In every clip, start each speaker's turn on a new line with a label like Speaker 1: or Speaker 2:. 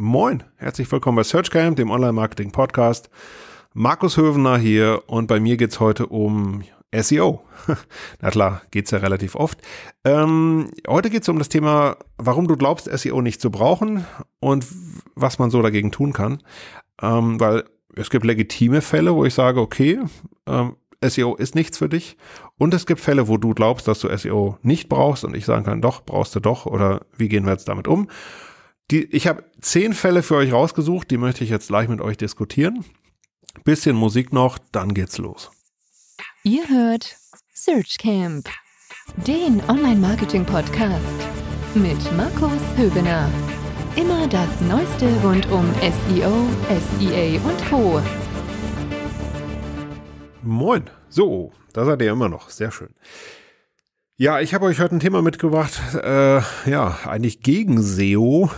Speaker 1: Moin, herzlich willkommen bei SearchCamp, dem Online-Marketing-Podcast. Markus Hövener hier und bei mir geht's heute um SEO. Na klar, geht's ja relativ oft. Ähm, heute geht's um das Thema, warum du glaubst, SEO nicht zu brauchen und was man so dagegen tun kann. Ähm, weil es gibt legitime Fälle, wo ich sage, okay, ähm, SEO ist nichts für dich. Und es gibt Fälle, wo du glaubst, dass du SEO nicht brauchst und ich sagen kann, doch, brauchst du doch oder wie gehen wir jetzt damit um? Die, ich habe zehn Fälle für euch rausgesucht, die möchte ich jetzt gleich mit euch diskutieren. Bisschen Musik noch, dann geht's los. Ihr hört Search Camp, den Online-Marketing-Podcast mit Markus Höbener. Immer das Neueste rund um SEO, SEA und Co. Moin. So, da seid ihr immer noch. Sehr schön. Ja, ich habe euch heute ein Thema mitgebracht, äh, ja, eigentlich gegen SEO,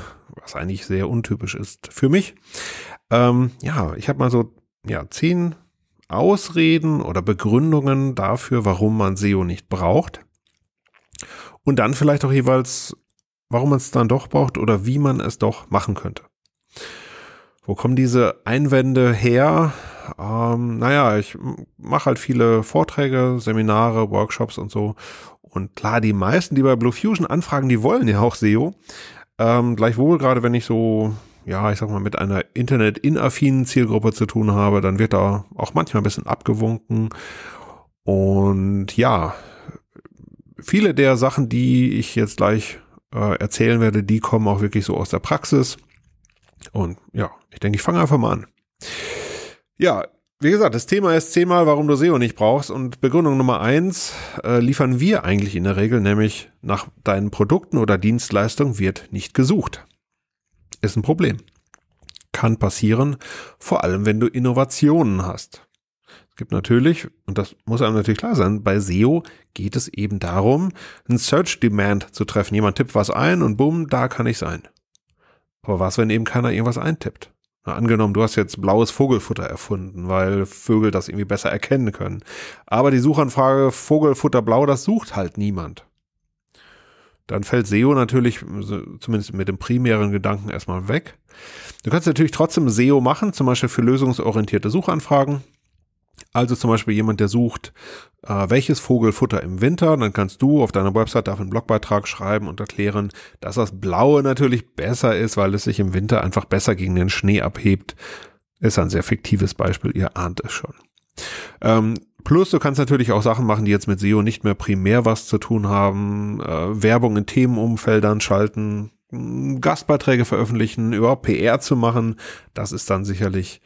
Speaker 1: was eigentlich sehr untypisch ist für mich. Ähm, ja, ich habe mal so ja, zehn Ausreden oder Begründungen dafür, warum man SEO nicht braucht. Und dann vielleicht auch jeweils, warum man es dann doch braucht oder wie man es doch machen könnte. Wo kommen diese Einwände her? Ähm, naja, ich mache halt viele Vorträge, Seminare, Workshops und so. Und klar, die meisten, die bei Blue Fusion anfragen, die wollen ja auch SEO. Ähm, gleichwohl, gerade wenn ich so, ja, ich sag mal, mit einer Internet-inaffinen Zielgruppe zu tun habe, dann wird da auch manchmal ein bisschen abgewunken. Und ja, viele der Sachen, die ich jetzt gleich äh, erzählen werde, die kommen auch wirklich so aus der Praxis. Und ja, ich denke, ich fange einfach mal an. Ja, wie gesagt, das Thema ist zehnmal, warum du SEO nicht brauchst. Und Begründung Nummer eins äh, liefern wir eigentlich in der Regel, nämlich nach deinen Produkten oder Dienstleistungen wird nicht gesucht. Ist ein Problem. Kann passieren, vor allem wenn du Innovationen hast. Es gibt natürlich, und das muss einem natürlich klar sein, bei SEO geht es eben darum, einen Search Demand zu treffen. Jemand tippt was ein und bumm, da kann ich sein. Aber was, wenn eben keiner irgendwas eintippt? Na, angenommen, du hast jetzt blaues Vogelfutter erfunden, weil Vögel das irgendwie besser erkennen können. Aber die Suchanfrage Vogelfutter blau, das sucht halt niemand. Dann fällt SEO natürlich, zumindest mit dem primären Gedanken, erstmal weg. Du kannst natürlich trotzdem SEO machen, zum Beispiel für lösungsorientierte Suchanfragen. Also zum Beispiel jemand, der sucht, äh, welches Vogelfutter im Winter, dann kannst du auf deiner Website dafür einen Blogbeitrag schreiben und erklären, dass das Blaue natürlich besser ist, weil es sich im Winter einfach besser gegen den Schnee abhebt. Ist ein sehr fiktives Beispiel, ihr ahnt es schon. Ähm, plus, du kannst natürlich auch Sachen machen, die jetzt mit SEO nicht mehr primär was zu tun haben, äh, Werbung in Themenumfeldern schalten, Gastbeiträge veröffentlichen, überhaupt PR zu machen. Das ist dann sicherlich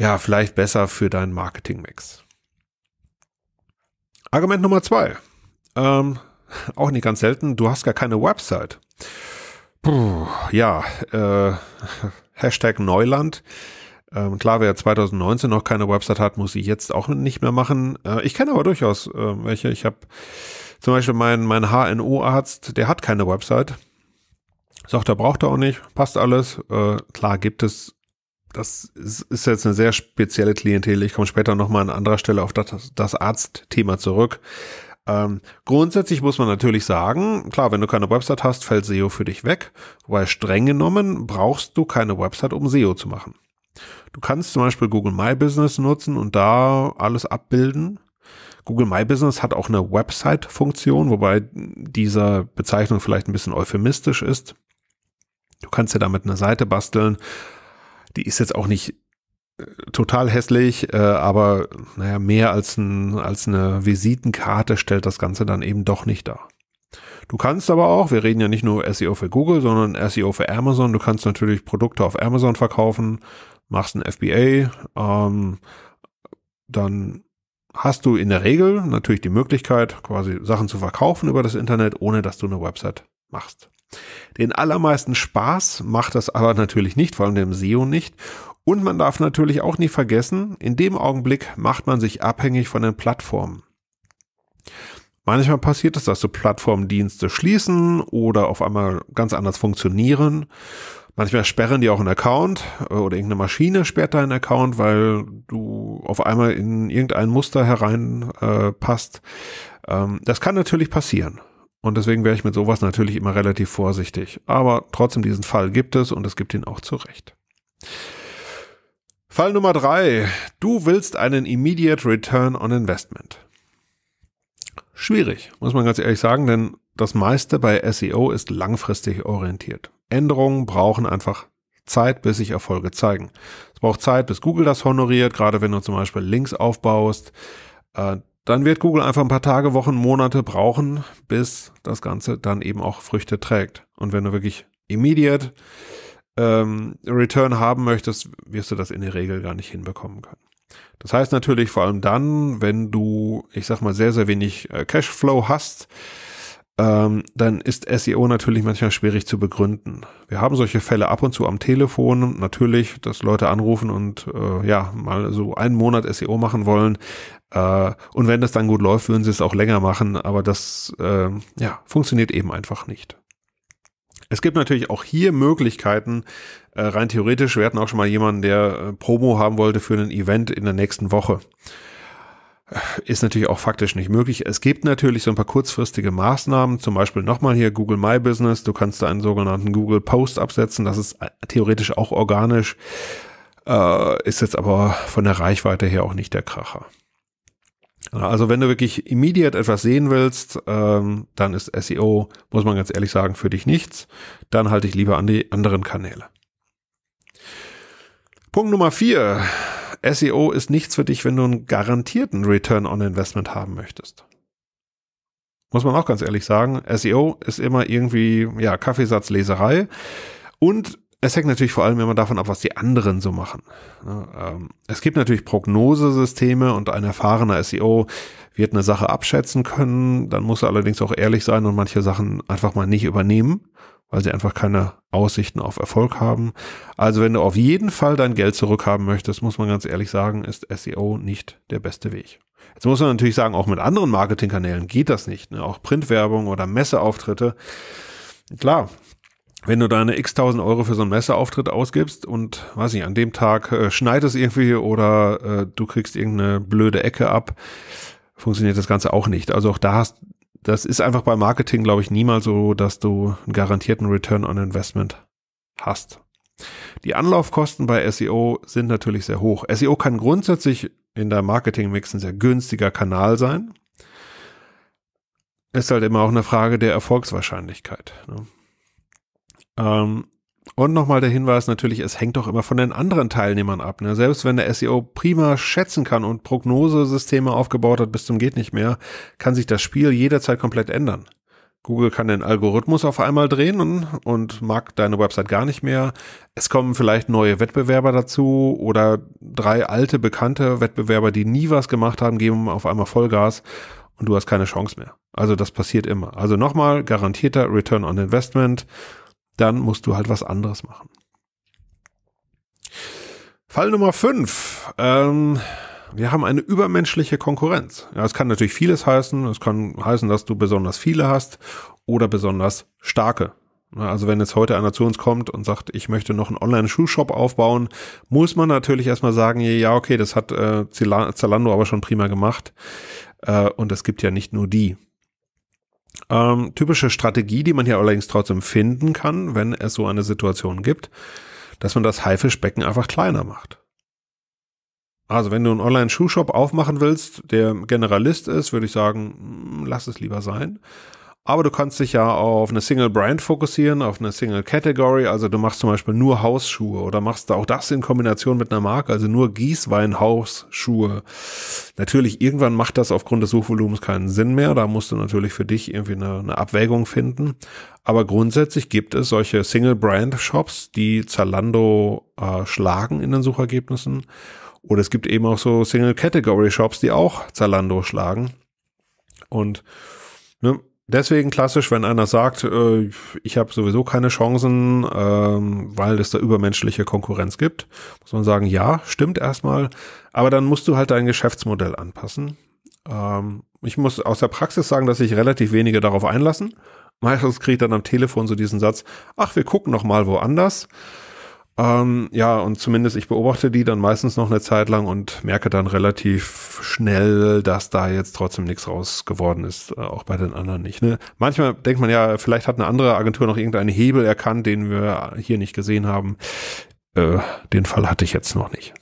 Speaker 1: ja, vielleicht besser für deinen Marketing-Mix. Argument Nummer zwei. Ähm, auch nicht ganz selten, du hast gar keine Website. Puh, ja, äh, Hashtag Neuland. Ähm, klar, wer 2019 noch keine Website hat, muss ich jetzt auch nicht mehr machen. Äh, ich kenne aber durchaus äh, welche. Ich habe zum Beispiel meinen mein HNO-Arzt, der hat keine Website. Sagt, er braucht er auch nicht, passt alles. Äh, klar gibt es das ist, jetzt eine sehr spezielle Klientel. Ich komme später nochmal an anderer Stelle auf das, das Arztthema zurück. Ähm, grundsätzlich muss man natürlich sagen, klar, wenn du keine Website hast, fällt SEO für dich weg. Wobei streng genommen brauchst du keine Website, um SEO zu machen. Du kannst zum Beispiel Google My Business nutzen und da alles abbilden. Google My Business hat auch eine Website-Funktion, wobei diese Bezeichnung vielleicht ein bisschen euphemistisch ist. Du kannst ja damit eine Seite basteln, die ist jetzt auch nicht äh, total hässlich, äh, aber naja, mehr als, ein, als eine Visitenkarte stellt das Ganze dann eben doch nicht dar. Du kannst aber auch, wir reden ja nicht nur SEO für Google, sondern SEO für Amazon. Du kannst natürlich Produkte auf Amazon verkaufen, machst ein FBA, ähm, dann hast du in der Regel natürlich die Möglichkeit, quasi Sachen zu verkaufen über das Internet, ohne dass du eine Website machst. Den allermeisten Spaß macht das aber natürlich nicht, vor allem dem SEO nicht. Und man darf natürlich auch nie vergessen, in dem Augenblick macht man sich abhängig von den Plattformen. Manchmal passiert es, dass so Plattformdienste schließen oder auf einmal ganz anders funktionieren. Manchmal sperren die auch einen Account äh, oder irgendeine Maschine sperrt deinen Account, weil du auf einmal in irgendein Muster hereinpasst. Äh, ähm, das kann natürlich passieren. Und deswegen wäre ich mit sowas natürlich immer relativ vorsichtig. Aber trotzdem, diesen Fall gibt es und es gibt ihn auch zu Recht. Fall Nummer drei: Du willst einen Immediate Return on Investment. Schwierig, muss man ganz ehrlich sagen, denn das meiste bei SEO ist langfristig orientiert. Änderungen brauchen einfach Zeit, bis sich Erfolge zeigen. Es braucht Zeit, bis Google das honoriert, gerade wenn du zum Beispiel Links aufbaust. Äh, dann wird Google einfach ein paar Tage, Wochen, Monate brauchen, bis das Ganze dann eben auch Früchte trägt. Und wenn du wirklich immediate ähm, Return haben möchtest, wirst du das in der Regel gar nicht hinbekommen können. Das heißt natürlich vor allem dann, wenn du, ich sag mal, sehr, sehr wenig äh, Cashflow hast, ähm, dann ist SEO natürlich manchmal schwierig zu begründen. Wir haben solche Fälle ab und zu am Telefon, natürlich, dass Leute anrufen und äh, ja, mal so einen Monat SEO machen wollen. Äh, und wenn das dann gut läuft, würden sie es auch länger machen, aber das äh, ja, funktioniert eben einfach nicht. Es gibt natürlich auch hier Möglichkeiten, äh, rein theoretisch, wir hatten auch schon mal jemanden, der äh, Promo haben wollte für ein Event in der nächsten Woche ist natürlich auch faktisch nicht möglich. Es gibt natürlich so ein paar kurzfristige Maßnahmen, zum Beispiel nochmal hier Google My Business. Du kannst da einen sogenannten Google Post absetzen. Das ist äh, theoretisch auch organisch, äh, ist jetzt aber von der Reichweite her auch nicht der Kracher. Also wenn du wirklich immediate etwas sehen willst, ähm, dann ist SEO, muss man ganz ehrlich sagen, für dich nichts. Dann halte ich lieber an die anderen Kanäle. Punkt Nummer vier SEO ist nichts für dich, wenn du einen garantierten Return on Investment haben möchtest. Muss man auch ganz ehrlich sagen, SEO ist immer irgendwie, ja, Kaffeesatzleserei. Und es hängt natürlich vor allem immer davon ab, was die anderen so machen. Ne, ähm, es gibt natürlich Prognosesysteme und ein erfahrener SEO wird eine Sache abschätzen können. Dann muss er allerdings auch ehrlich sein und manche Sachen einfach mal nicht übernehmen weil sie einfach keine Aussichten auf Erfolg haben. Also wenn du auf jeden Fall dein Geld zurückhaben möchtest, muss man ganz ehrlich sagen, ist SEO nicht der beste Weg. Jetzt muss man natürlich sagen, auch mit anderen Marketingkanälen geht das nicht. Ne? Auch Printwerbung oder Messeauftritte. Klar, wenn du deine x tausend Euro für so einen Messeauftritt ausgibst und, weiß ich, an dem Tag äh, schneit es irgendwie oder äh, du kriegst irgendeine blöde Ecke ab, funktioniert das Ganze auch nicht. Also auch da hast das ist einfach bei Marketing, glaube ich, niemals so, dass du einen garantierten Return on Investment hast. Die Anlaufkosten bei SEO sind natürlich sehr hoch. SEO kann grundsätzlich in der Marketingmix ein sehr günstiger Kanal sein. Ist halt immer auch eine Frage der Erfolgswahrscheinlichkeit. Ne? Ähm, und nochmal der Hinweis natürlich, es hängt doch immer von den anderen Teilnehmern ab. Ne? Selbst wenn der SEO prima schätzen kann und Prognosesysteme aufgebaut hat bis zum geht nicht mehr, kann sich das Spiel jederzeit komplett ändern. Google kann den Algorithmus auf einmal drehen und, und mag deine Website gar nicht mehr. Es kommen vielleicht neue Wettbewerber dazu oder drei alte bekannte Wettbewerber, die nie was gemacht haben, geben auf einmal Vollgas und du hast keine Chance mehr. Also das passiert immer. Also nochmal, garantierter Return on Investment dann musst du halt was anderes machen. Fall Nummer 5. Ähm, wir haben eine übermenschliche Konkurrenz. Ja, es kann natürlich vieles heißen. Es kann heißen, dass du besonders viele hast oder besonders starke. Also wenn jetzt heute einer zu uns kommt und sagt, ich möchte noch einen Online-Schuhshop aufbauen, muss man natürlich erstmal sagen, ja, okay, das hat äh, Zalando aber schon prima gemacht. Äh, und es gibt ja nicht nur die. Ähm, typische Strategie, die man hier allerdings trotzdem finden kann, wenn es so eine Situation gibt, dass man das Haifischbecken einfach kleiner macht. Also wenn du einen Online-Schuhshop aufmachen willst, der Generalist ist, würde ich sagen, hm, lass es lieber sein. Aber du kannst dich ja auf eine Single Brand fokussieren, auf eine Single Category. Also du machst zum Beispiel nur Hausschuhe oder machst auch das in Kombination mit einer Marke, also nur Gießweinhausschuhe. Natürlich, irgendwann macht das aufgrund des Suchvolumens keinen Sinn mehr. Da musst du natürlich für dich irgendwie eine, eine Abwägung finden. Aber grundsätzlich gibt es solche Single Brand Shops, die Zalando äh, schlagen in den Suchergebnissen. Oder es gibt eben auch so Single Category Shops, die auch Zalando schlagen. Und ne, Deswegen klassisch, wenn einer sagt, äh, ich habe sowieso keine Chancen, ähm, weil es da übermenschliche Konkurrenz gibt, muss man sagen, ja, stimmt erstmal, aber dann musst du halt dein Geschäftsmodell anpassen. Ähm, ich muss aus der Praxis sagen, dass sich relativ wenige darauf einlassen. Meistens kriege ich dann am Telefon so diesen Satz, ach, wir gucken noch mal woanders. Ähm, ja, und zumindest ich beobachte die dann meistens noch eine Zeit lang und merke dann relativ schnell, dass da jetzt trotzdem nichts raus geworden ist, äh, auch bei den anderen nicht. Ne? Manchmal denkt man ja, vielleicht hat eine andere Agentur noch irgendeinen Hebel erkannt, den wir hier nicht gesehen haben. Äh, den Fall hatte ich jetzt noch nicht.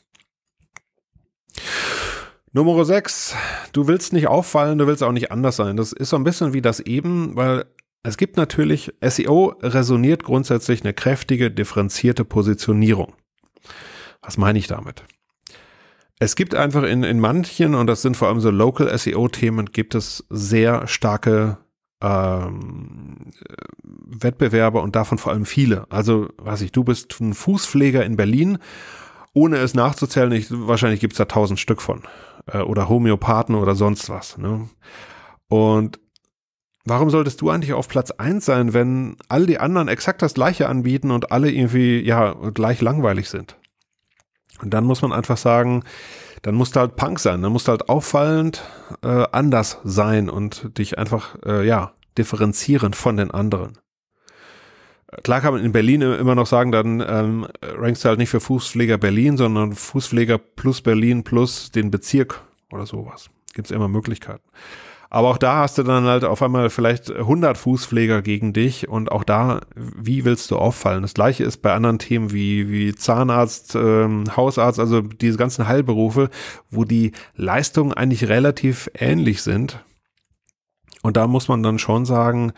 Speaker 1: Nummer 6. Du willst nicht auffallen, du willst auch nicht anders sein. Das ist so ein bisschen wie das eben, weil es gibt natürlich, SEO resoniert grundsätzlich eine kräftige, differenzierte Positionierung. Was meine ich damit? Es gibt einfach in, in manchen, und das sind vor allem so Local SEO-Themen, gibt es sehr starke ähm, Wettbewerber und davon vor allem viele. Also, weiß ich, du bist ein Fußpfleger in Berlin, ohne es nachzuzählen, ich, wahrscheinlich gibt's da tausend Stück von. Äh, oder Homöopathen oder sonst was. Ne? Und Warum solltest du eigentlich auf Platz eins sein, wenn all die anderen exakt das gleiche anbieten und alle irgendwie ja gleich langweilig sind? Und dann muss man einfach sagen, dann musst du halt Punk sein, dann musst du halt auffallend äh, anders sein und dich einfach äh, ja differenzieren von den anderen. Klar kann man in Berlin immer noch sagen, dann ähm, rankst du halt nicht für Fußpfleger Berlin, sondern Fußpfleger plus Berlin plus den Bezirk oder sowas. Gibt es immer Möglichkeiten. Aber auch da hast du dann halt auf einmal vielleicht 100 Fußpfleger gegen dich und auch da, wie willst du auffallen? Das gleiche ist bei anderen Themen wie, wie Zahnarzt, ähm, Hausarzt, also diese ganzen Heilberufe, wo die Leistungen eigentlich relativ ähnlich sind. Und da muss man dann schon sagen,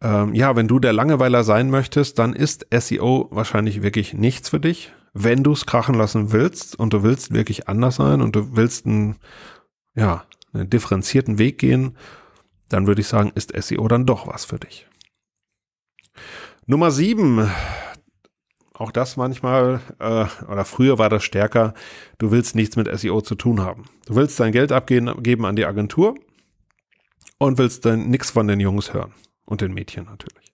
Speaker 1: ähm, ja, wenn du der Langeweiler sein möchtest, dann ist SEO wahrscheinlich wirklich nichts für dich. Wenn du es krachen lassen willst und du willst wirklich anders sein und du willst ein, ja, einen differenzierten Weg gehen, dann würde ich sagen, ist SEO dann doch was für dich. Nummer sieben. Auch das manchmal, äh, oder früher war das stärker, du willst nichts mit SEO zu tun haben. Du willst dein Geld abgeben an die Agentur und willst dann nichts von den Jungs hören und den Mädchen natürlich.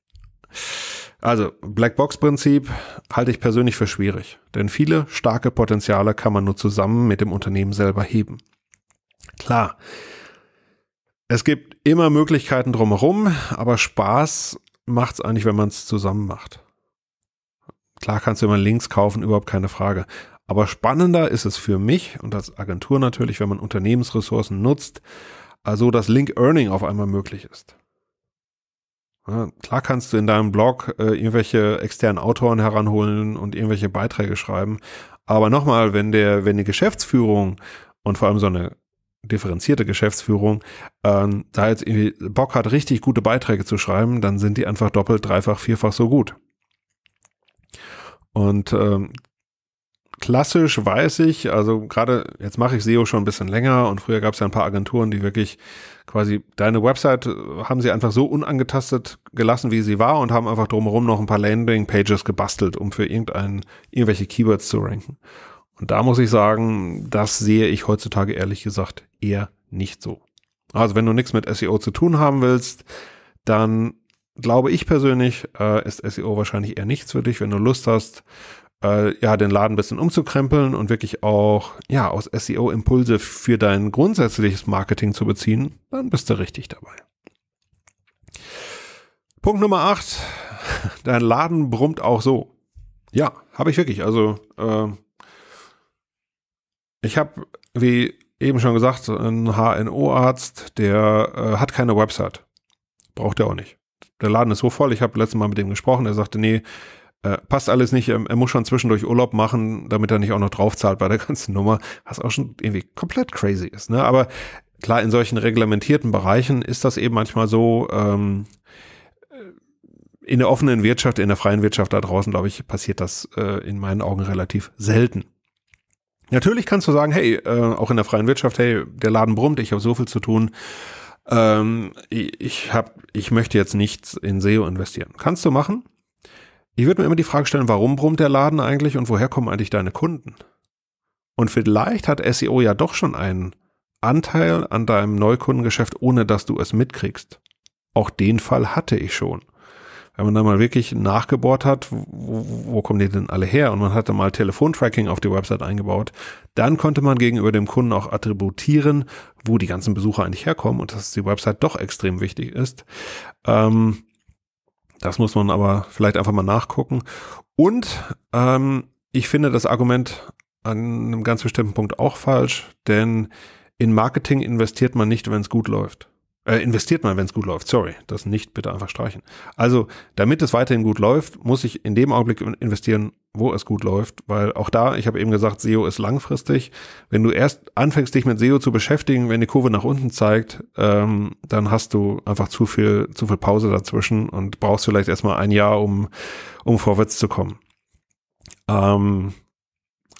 Speaker 1: Also, Blackbox-Prinzip halte ich persönlich für schwierig, denn viele starke Potenziale kann man nur zusammen mit dem Unternehmen selber heben. Klar, es gibt immer Möglichkeiten drumherum, aber Spaß macht es eigentlich, wenn man es zusammen macht. Klar kannst du immer Links kaufen, überhaupt keine Frage. Aber spannender ist es für mich und als Agentur natürlich, wenn man Unternehmensressourcen nutzt, also dass Link Earning auf einmal möglich ist. Ja, klar kannst du in deinem Blog äh, irgendwelche externen Autoren heranholen und irgendwelche Beiträge schreiben. Aber nochmal, wenn der, wenn die Geschäftsführung und vor allem so eine differenzierte Geschäftsführung ähm, da jetzt irgendwie Bock hat, richtig gute Beiträge zu schreiben, dann sind die einfach doppelt, dreifach, vierfach so gut. Und ähm, klassisch weiß ich, also gerade jetzt mache ich SEO schon ein bisschen länger und früher gab es ja ein paar Agenturen, die wirklich quasi deine Website äh, haben sie einfach so unangetastet gelassen, wie sie war und haben einfach drumherum noch ein paar Landing Pages gebastelt, um für irgendein, irgendwelche Keywords zu ranken. Und da muss ich sagen, das sehe ich heutzutage ehrlich gesagt eher nicht so. Also wenn du nichts mit SEO zu tun haben willst, dann glaube ich persönlich, äh, ist SEO wahrscheinlich eher nichts für dich, wenn du Lust hast, äh, ja, den Laden ein bisschen umzukrempeln und wirklich auch, ja, aus SEO Impulse für dein grundsätzliches Marketing zu beziehen, dann bist du richtig dabei. Punkt Nummer 8. Dein Laden brummt auch so. Ja, habe ich wirklich. Also äh, ich habe, wie eben schon gesagt, einen HNO-Arzt, der äh, hat keine Website. Braucht er auch nicht. Der Laden ist so voll. Ich habe letztes Mal mit dem gesprochen. Er sagte, nee, äh, passt alles nicht. Er, er, muss schon zwischendurch Urlaub machen, damit er nicht auch noch draufzahlt bei der ganzen Nummer. Was auch schon irgendwie komplett crazy ist. Ne? Aber klar, in solchen reglementierten Bereichen ist das eben manchmal so. Ähm, äh, in der offenen Wirtschaft, in der freien Wirtschaft da draußen, glaube ich, passiert das äh, in meinen Augen relativ selten. Natürlich kannst du sagen, hey, äh, auch in der freien Wirtschaft, hey, der Laden brummt, ich habe so viel zu tun. Ähm, ich, hab, ich möchte jetzt nichts in SEO investieren. Kannst du machen? Ich würde mir immer die Frage stellen, warum brummt der Laden eigentlich und woher kommen eigentlich deine Kunden? Und vielleicht hat SEO ja doch schon einen Anteil an deinem Neukundengeschäft, ohne dass du es mitkriegst. Auch den Fall hatte ich schon wenn man da mal wirklich nachgebohrt hat, wo, wo kommen die denn alle her? Und man hatte mal Telefontracking auf die Website eingebaut, dann konnte man gegenüber dem Kunden auch attributieren, wo die ganzen Besucher eigentlich herkommen und dass die Website doch extrem wichtig ist. Ähm, das muss man aber vielleicht einfach mal nachgucken. Und ähm, ich finde das Argument an einem ganz bestimmten Punkt auch falsch, denn in Marketing investiert man nicht, wenn es gut läuft. Äh, investiert man, wenn es gut läuft. Sorry, das nicht bitte einfach streichen. Also, damit es weiterhin gut läuft, muss ich in dem Augenblick investieren, wo es gut läuft, weil auch da, ich habe eben gesagt, SEO ist langfristig. Wenn du erst anfängst, dich mit SEO zu beschäftigen, wenn die Kurve nach unten zeigt, ähm, dann hast du einfach zu viel, zu viel Pause dazwischen und brauchst vielleicht erstmal ein Jahr, um, um vorwärts zu kommen. Ähm,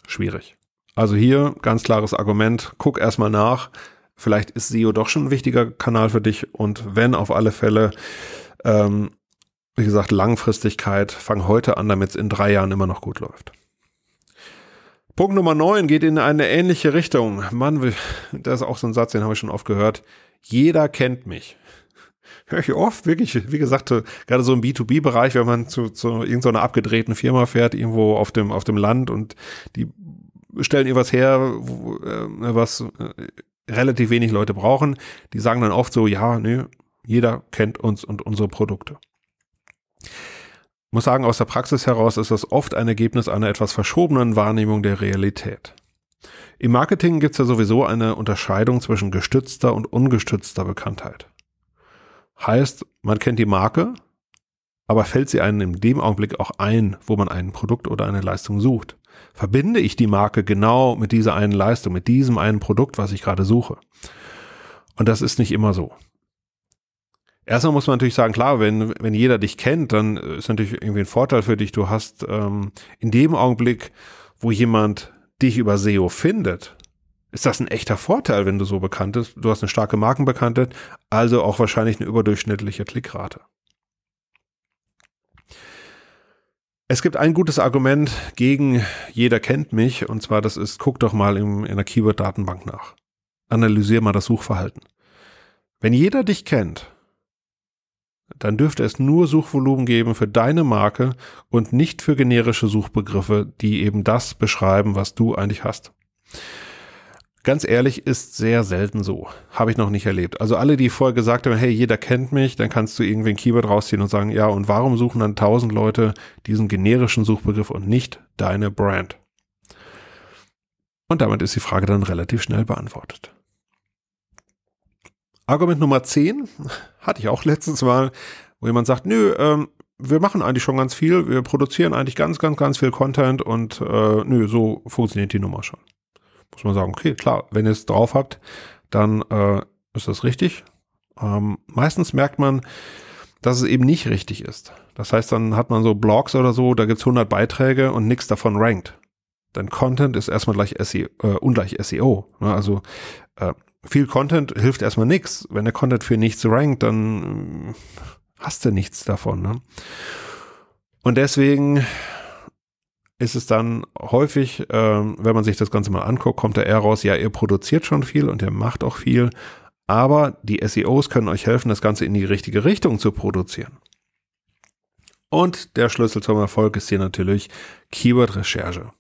Speaker 1: schwierig. Also hier ganz klares Argument, guck erstmal nach, vielleicht ist SEO doch schon ein wichtiger Kanal für dich und wenn auf alle Fälle, ähm, wie gesagt, Langfristigkeit, fang heute an, damit es in drei Jahren immer noch gut läuft. Punkt Nummer 9 geht in eine ähnliche Richtung. Mann, das ist auch so ein Satz, den habe ich schon oft gehört. Jeder kennt mich. Höre ich oft, wirklich, wie gesagt, gerade so im B2B-Bereich, wenn man zu, zu irgendeiner abgedrehten Firma fährt, irgendwo auf dem, auf dem Land und die stellen ihr äh, was her, äh, was relativ wenig Leute brauchen. Die sagen dann oft so, ja, nö, jeder kennt uns und unsere Produkte. Ich muss sagen, aus der Praxis heraus ist das oft ein Ergebnis einer etwas verschobenen Wahrnehmung der Realität. Im Marketing gibt es ja sowieso eine Unterscheidung zwischen gestützter und ungestützter Bekanntheit. Heißt, man kennt die Marke, aber fällt sie einem in dem Augenblick auch ein, wo man ein Produkt oder eine Leistung sucht? verbinde ich die Marke genau mit dieser einen Leistung, mit diesem einen Produkt, was ich gerade suche. Und das ist nicht immer so. Erstmal muss man natürlich sagen, klar, wenn, wenn jeder dich kennt, dann ist natürlich irgendwie ein Vorteil für dich. Du hast ähm, in dem Augenblick, wo jemand dich über SEO findet, ist das ein echter Vorteil, wenn du so bekannt bist. Du hast eine starke Markenbekanntheit, also auch wahrscheinlich eine überdurchschnittliche Klickrate. Es gibt ein gutes Argument gegen jeder kennt mich, und zwar das ist, guck doch mal in, in der Keyword-Datenbank nach. Analysier mal das Suchverhalten. Wenn jeder dich kennt, dann dürfte es nur Suchvolumen geben für deine Marke und nicht für generische Suchbegriffe, die eben das beschreiben, was du eigentlich hast ganz ehrlich, ist sehr selten so. Habe ich noch nicht erlebt. Also alle, die vorher gesagt haben, hey, jeder kennt mich, dann kannst du irgendwie ein Keyword rausziehen und sagen, ja, und warum suchen dann tausend Leute diesen generischen Suchbegriff und nicht deine Brand? Und damit ist die Frage dann relativ schnell beantwortet. Argument Nummer 10 hatte ich auch letztens mal, wo jemand sagt, nö, ähm, wir machen eigentlich schon ganz viel, wir produzieren eigentlich ganz, ganz, ganz viel Content und äh, nö, so funktioniert die Nummer schon muss man sagen, okay, klar, wenn ihr es drauf habt, dann äh, ist das richtig. Ähm, meistens merkt man, dass es eben nicht richtig ist. Das heißt, dann hat man so Blogs oder so, da gibt's 100 Beiträge und nichts davon rankt. Dein Content ist erstmal gleich SEO, äh, ungleich SEO. Ne? Also äh, viel Content hilft erstmal nichts. Wenn der Content für nichts rankt, dann äh, hast du nichts davon. Ne? Und deswegen ist es dann häufig, ähm, wenn man sich das Ganze mal anguckt, kommt da eher raus, ja, ihr produziert schon viel und ihr macht auch viel, aber die SEOs können euch helfen, das Ganze in die richtige Richtung zu produzieren. Und der Schlüssel zum Erfolg ist hier natürlich Keyword-Recherche.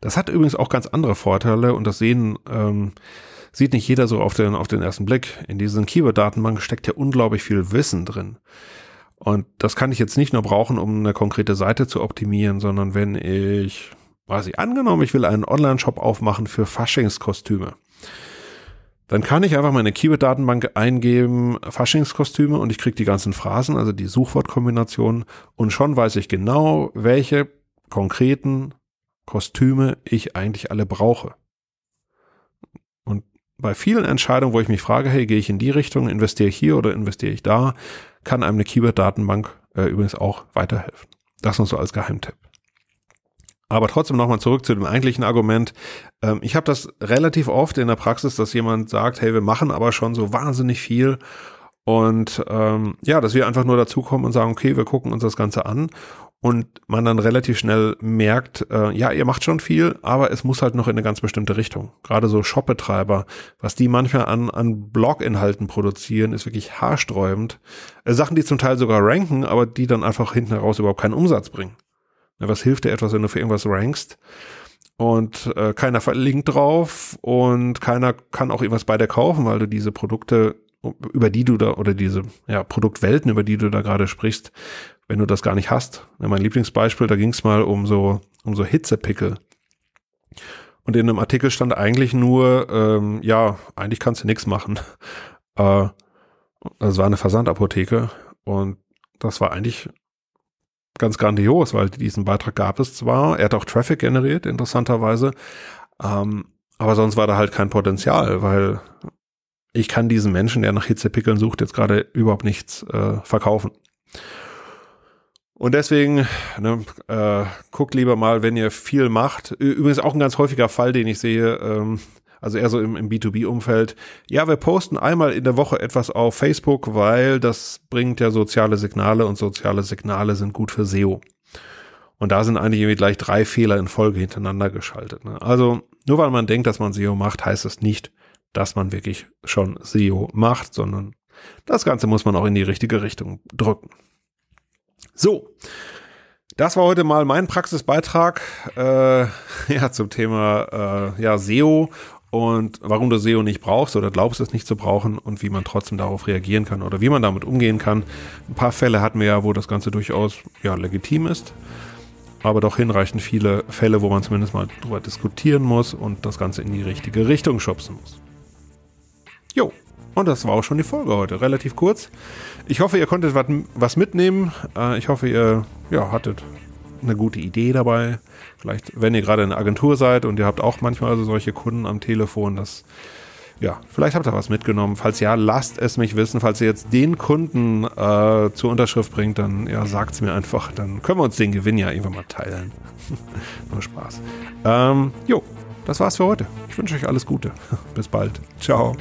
Speaker 1: Das hat übrigens auch ganz andere Vorteile und das sehen, ähm, sieht nicht jeder so auf den, auf den ersten Blick. In diesen Keyword-Datenbanken steckt ja unglaublich viel Wissen drin. Und das kann ich jetzt nicht nur brauchen, um eine konkrete Seite zu optimieren, sondern wenn ich, weiß ich, angenommen, ich will einen Online-Shop aufmachen für Faschingskostüme. Dann kann ich einfach meine Keyword-Datenbank eingeben, Faschingskostüme, und ich kriege die ganzen Phrasen, also die Suchwortkombinationen, und schon weiß ich genau, welche konkreten Kostüme ich eigentlich alle brauche. Und bei vielen Entscheidungen, wo ich mich frage, hey, gehe ich in die Richtung, investiere ich hier oder investiere ich da, kann einem eine Keyword-Datenbank äh, übrigens auch weiterhelfen. Das nur so als Geheimtipp. Aber trotzdem nochmal zurück zu dem eigentlichen Argument. Ähm, ich habe das relativ oft in der Praxis, dass jemand sagt, hey, wir machen aber schon so wahnsinnig viel. Und ähm, ja, dass wir einfach nur dazukommen und sagen, okay, wir gucken uns das Ganze an und man dann relativ schnell merkt, äh, ja, ihr macht schon viel, aber es muss halt noch in eine ganz bestimmte Richtung. Gerade so Shopbetreiber, was die manchmal an, an Bloginhalten produzieren, ist wirklich haarsträubend. Äh, Sachen, die zum Teil sogar ranken, aber die dann einfach hinten heraus überhaupt keinen Umsatz bringen. Na, was hilft dir etwas, wenn du für irgendwas rankst? Und äh, keiner verlinkt drauf und keiner kann auch irgendwas bei dir kaufen, weil du diese Produkte über die du da oder diese ja, Produktwelten, über die du da gerade sprichst, wenn du das gar nicht hast. Mein Lieblingsbeispiel, da ging es mal um so, um so Hitzepickel. Und in einem Artikel stand eigentlich nur, ähm, ja, eigentlich kannst du nichts machen. Äh, das war eine Versandapotheke und das war eigentlich ganz grandios, weil diesen Beitrag gab es zwar, er hat auch Traffic generiert, interessanterweise, ähm, aber sonst war da halt kein Potenzial, weil ich kann diesen Menschen, der nach Hitzepickeln sucht, jetzt gerade überhaupt nichts äh, verkaufen. Und deswegen ne, äh, guckt lieber mal, wenn ihr viel macht. Übrigens auch ein ganz häufiger Fall, den ich sehe, ähm, also eher so im, im B2B-Umfeld. Ja, wir posten einmal in der Woche etwas auf Facebook, weil das bringt ja soziale Signale und soziale Signale sind gut für SEO. Und da sind eigentlich irgendwie gleich drei Fehler in Folge hintereinander geschaltet. Ne? Also nur weil man denkt, dass man SEO macht, heißt es das nicht, dass man wirklich schon SEO macht, sondern das Ganze muss man auch in die richtige Richtung drücken. So. Das war heute mal mein Praxisbeitrag äh, ja, zum Thema äh, ja, SEO und warum du SEO nicht brauchst oder glaubst es nicht zu brauchen und wie man trotzdem darauf reagieren kann oder wie man damit umgehen kann. Ein paar Fälle hatten wir ja, wo das Ganze durchaus ja, legitim ist, aber doch hinreichend viele Fälle, wo man zumindest mal drüber diskutieren muss und das Ganze in die richtige Richtung schubsen muss. Jo, und das war auch schon die Folge heute. Relativ kurz. Ich hoffe, ihr konntet wat, was mitnehmen. Äh, ich hoffe, ihr ja, hattet eine gute Idee dabei. Vielleicht, wenn ihr gerade in der Agentur seid und ihr habt auch manchmal also solche Kunden am Telefon, das ja, vielleicht habt ihr was mitgenommen. Falls ja, lasst es mich wissen. Falls ihr jetzt den Kunden äh, zur Unterschrift bringt, dann ja, sagt es mir einfach. Dann können wir uns den Gewinn ja irgendwann mal teilen. Nur Spaß. Ähm, jo, das war's für heute. Ich wünsche euch alles Gute. Bis bald. Ciao.